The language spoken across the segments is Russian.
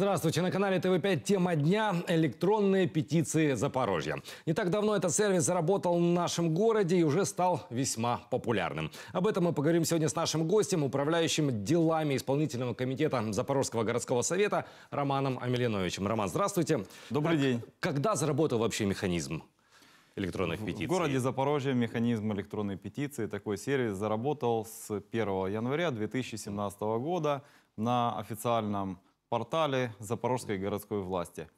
Здравствуйте, на канале ТВ5 «Тема дня» – электронные петиции Запорожья. Не так давно этот сервис заработал в нашем городе и уже стал весьма популярным. Об этом мы поговорим сегодня с нашим гостем, управляющим делами исполнительного комитета Запорожского городского совета Романом Амелиновичем. Роман, здравствуйте. Добрый как, день. Когда заработал вообще механизм? электронных петиций. В городе Запорожье механизм электронной петиции, такой сервис заработал с 1 января 2017 года на официальном портале Запорожской городской власти.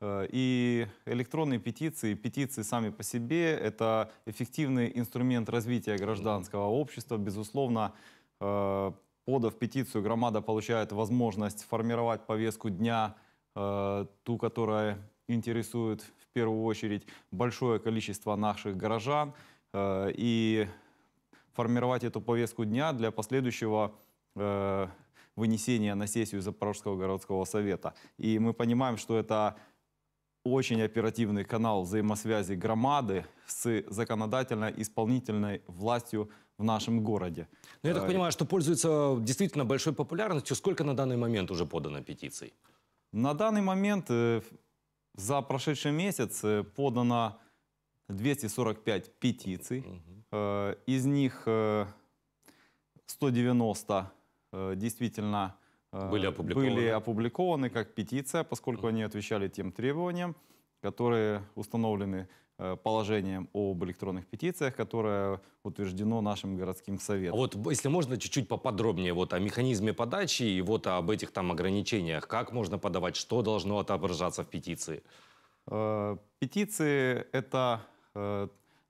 Э, и электронные петиции, петиции сами по себе, это эффективный инструмент развития гражданского общества. Безусловно, э, подав петицию, громада получает возможность формировать повестку дня, э, ту, которая интересует в первую очередь большое количество наших горожан. И формировать эту повестку дня для последующего вынесения на сессию Запорожского городского совета. И мы понимаем, что это очень оперативный канал взаимосвязи громады с законодательно-исполнительной властью в нашем городе. Но ну, я так э, понимаю, что пользуется действительно большой популярностью. Сколько на данный момент уже подано петиций? На данный момент э, за прошедший месяц э, подано 245 петиций. Угу. Из них 190 Э, действительно э, были опубликованы. были опубликованы как петиция, поскольку они отвечали тем требованиям, которые установлены э, положением об электронных петициях, которое утверждено нашим городским советом. А вот, если можно, чуть-чуть поподробнее вот о механизме подачи и вот об этих там ограничениях. Как можно подавать, что должно отображаться в петиции? Петиции — это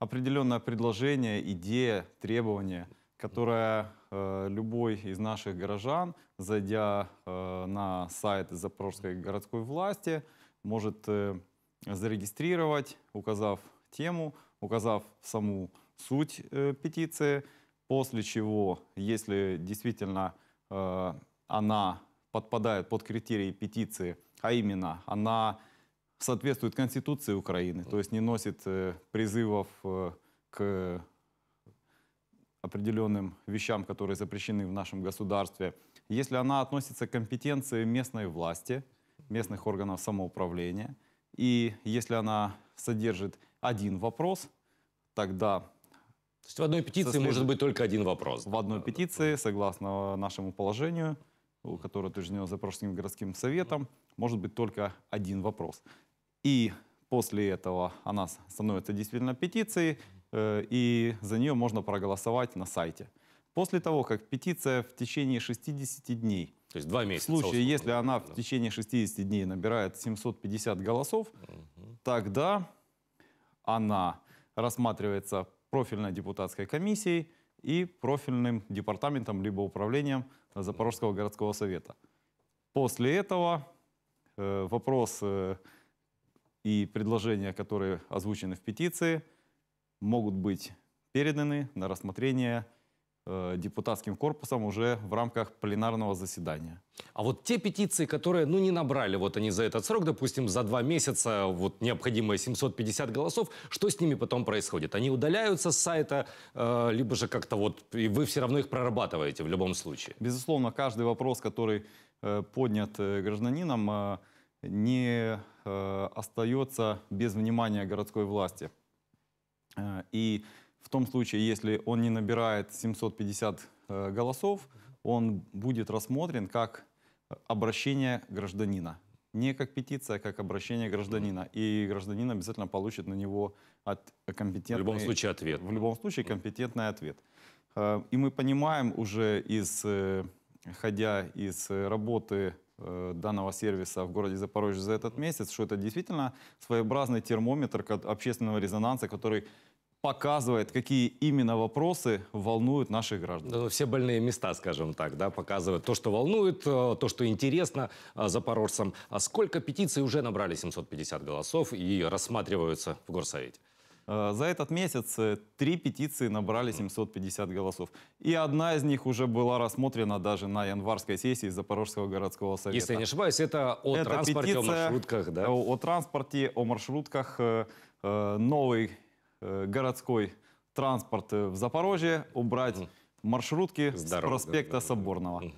определенное предложение, идея, требование, которое Э, любой из наших горожан, зайдя э, на сайт Запорожской городской власти, может э, зарегистрировать, указав тему, указав саму суть петиции, после чего, если действительно она подпадает под критерии петиции, а именно она соответствует Конституции Украины, то есть не носит призывов к определенным вещам, которые запрещены в нашем государстве, если она относится к компетенции местной власти, местных органов самоуправления, и если она содержит один вопрос, тогда то есть в одной петиции Сослед... может быть только один вопрос. В одной да, петиции, да. согласно нашему положению, которое утверждено Запорожским городским советом, может быть только один вопрос. И после этого она становится действительно петицией, Э, и за нее можно проголосовать на сайте. После того, как петиция в течение 60 дней, то есть два месяца. В случае, если она да. в течение 60 дней набирает 750 голосов, угу. тогда она рассматривается профильной депутатской комиссией и профильным департаментом либо управлением Запорожского городского совета. После этого э, вопрос э, и предложения, которые озвучены в петиции – могут быть переданы на рассмотрение э, депутатским корпусом уже в рамках пленарного заседания. А вот те петиции, которые, ну, не набрали, вот они за этот срок, допустим, за два месяца, вот необходимые 750 голосов, что с ними потом происходит? Они удаляются с сайта, э, либо же как-то вот, и вы все равно их прорабатываете в любом случае? Безусловно, каждый вопрос, который э, поднят э, гражданином, э, не э, остается без внимания городской власти. Э, и в том случае, если он не набирает 750 э, голосов, он будет рассмотрен как обращение гражданина. Не как петиция, а как обращение гражданина. И гражданин обязательно получит на него от компетентный... В любом случае ответ. В любом случае компетентный ответ. Э, и мы понимаем уже из, ходя из работы Э, данного сервиса в городе Запорожье за этот месяц, что это действительно своеобразный термометр общественного резонанса, который показывает, какие именно вопросы волнуют наших граждан. Ну, все больные места, скажем так, да, показывают то, что волнует, э, то, что интересно э, запорожцам. А сколько петиций уже набрали 750 голосов и рассматриваются в Горсовете? Э, за этот месяц э, три петиции набрали 750 голосов. И одна из них уже была рассмотрена даже на январской сессии Запорожского городского совета. Если я не ошибаюсь, это о это транспорте, о маршрутках, да? О, э, о транспорте, о маршрутках, новый городской транспорт в Запорожье, убрать маршрутки с, с проспекта да, Соборного. Угу.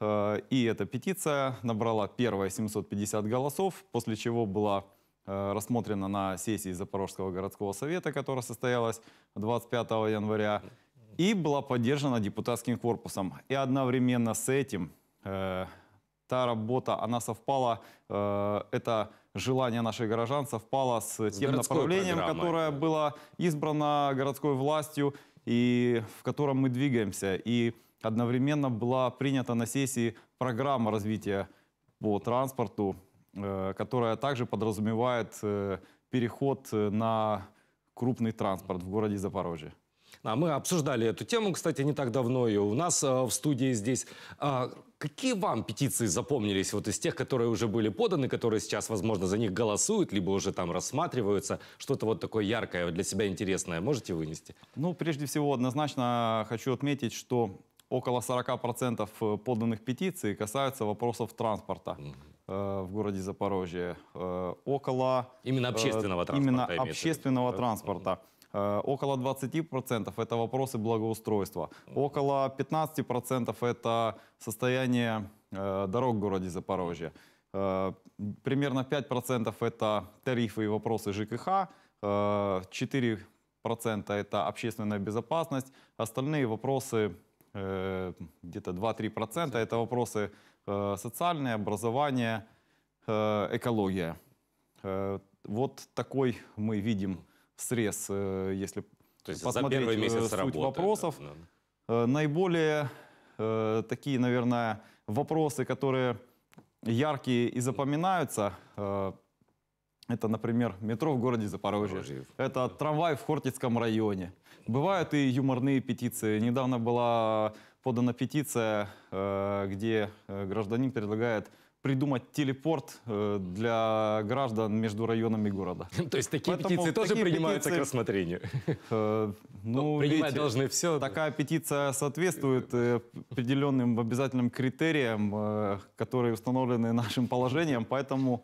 Э, и эта петиция набрала первые 750 голосов, после чего была Э, рассмотрена на сессии Запорожского городского совета, которая состоялась 25 января, и была поддержана депутатским корпусом. И одновременно с этим э, та работа, она совпала, э, это желание наших горожан совпало с, с тем направлением, которое да. было избрано городской властью и в котором мы двигаемся. И одновременно была принята на сессии программа развития по транспорту Э, которая также подразумевает э, переход э, на крупный транспорт в городе Запорожье. А мы обсуждали эту тему, кстати, не так давно и у нас а, в студии здесь. А, какие вам петиции запомнились вот из тех, которые уже были поданы, которые сейчас, возможно, за них голосуют, либо уже там рассматриваются? Что-то вот такое яркое, для себя интересное можете вынести? Ну, прежде всего, однозначно хочу отметить, что около 40% поданных петиций касаются вопросов транспорта. Угу. Э, в городе Запорожье э, около... Именно э, общественного транспорта. Именно общественного транспорта. Около 20% это вопросы благоустройства. Около 15% это состояние дорог в городе Запорожье. Примерно 5% это тарифы и вопросы ЖКХ. 4% это общественная безопасность. Остальные вопросы где-то 2-3% это вопросы Э, социальное образование, э, экология. Э, вот такой мы видим срез, если То есть посмотреть за месяц суть работы, вопросов. да. Наиболее такие, наверное, вопросы, которые яркие и запоминаются – это, например, метро в городе Запорожье. Запорожье. Это трамвай в Хортицком районе. Бывают и юморные петиции. Недавно была подана петиция, э, где э, гражданин предлагает придумать телепорт э, для граждан между районами города. То есть такие Поэтому петиции тоже такие принимаются петиции, к рассмотрению? Э, ну, ну, принимать видите, должны все. Такая петиция соответствует определенным обязательным критериям, э, которые установлены нашим положением, поэтому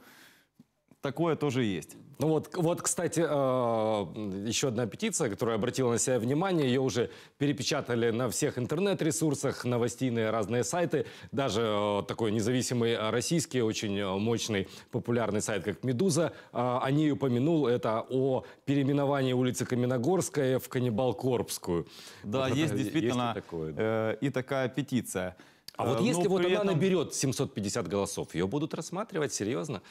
такое тоже есть. Ну вот, вот, кстати, э, еще одна петиция, которая обратила на себя внимание, ее уже перепечатали на всех интернет-ресурсах, новостейные разные сайты, даже э, такой независимый российский, очень мощный, популярный сайт, как «Медуза», э, о ней упомянул, это о переименовании улицы Каменогорская в Каннибалкорбскую. Да, вот есть действительно есть и, такое, да. и такая петиция. А вот если Но вот она этом... наберет 750 голосов, ее будут рассматривать серьезно?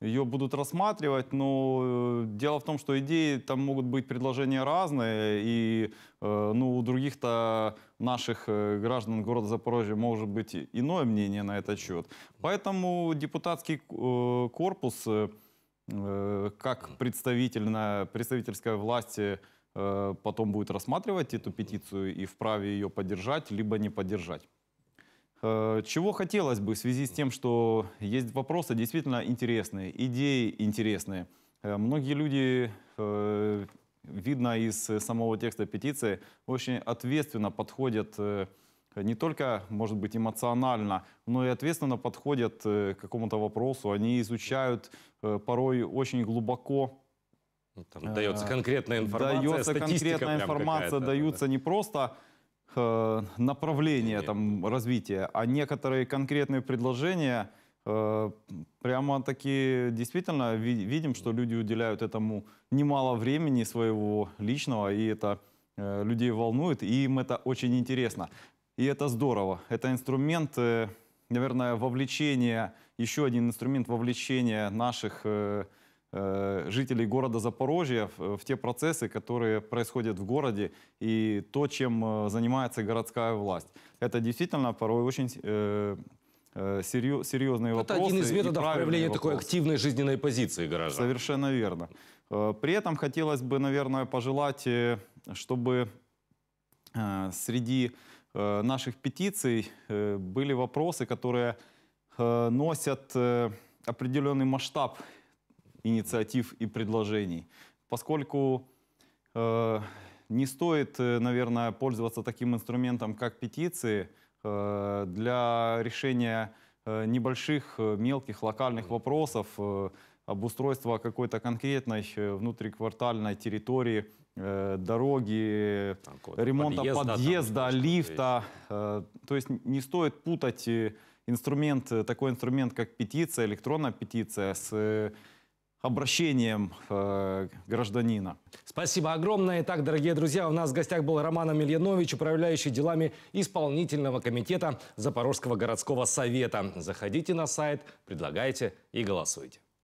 ее будут рассматривать, но э, дело в том, что идеи там могут быть предложения разные, и э, ну, у других-то наших э, граждан города Запорожья может быть иное мнение на этот счет. Поэтому депутатский корпус, как представительная, представительская власть, потом будет рассматривать эту петицию и вправе ее поддержать, либо не поддержать. Э, чего хотелось бы в связи с тем, что есть вопросы действительно интересные, идеи интересные. Э, многие люди, э, видно из самого текста петиции, очень ответственно подходят не только, может быть, эмоционально, но и ответственно подходят к какому-то вопросу. Они изучают порой очень глубоко ну, там дается конкретная информация, дается конкретная информация, даются не просто э, направления там, развития, а некоторые конкретные предложения э, прямо таки действительно ви видим, что люди уделяют этому немало времени своего личного, и это э, людей волнует, и им это очень интересно. И это здорово. Это инструмент, э, наверное, вовлечения, еще один инструмент вовлечения наших э, Э, жителей города Запорожья в те процессы, которые происходят в городе и то, чем э, занимается городская власть. Это действительно порой очень э, серьезные Это вопросы. Это один из методов проявления вопросы. такой активной жизненной позиции горожан. Совершенно верно. При этом хотелось бы, наверное, пожелать, чтобы среди наших петиций были вопросы, которые носят определенный масштаб инициатив и предложений. Поскольку э, не стоит, э, наверное, пользоваться таким инструментом, как петиции, э, для решения э, небольших, э, мелких, локальных вопросов, э, обустройства какой-то конкретной э, внутриквартальной территории, э, дороги, там, ремонта подъезда, подъезда там, лифта. Э, то есть не стоит путать инструмент, такой инструмент, как петиция, электронная петиция, с обращением э, гражданина. Спасибо огромное. Итак, дорогие друзья, у нас в гостях был Роман Амельянович, управляющий делами исполнительного комитета Запорожского городского совета. Заходите на сайт, предлагайте и голосуйте.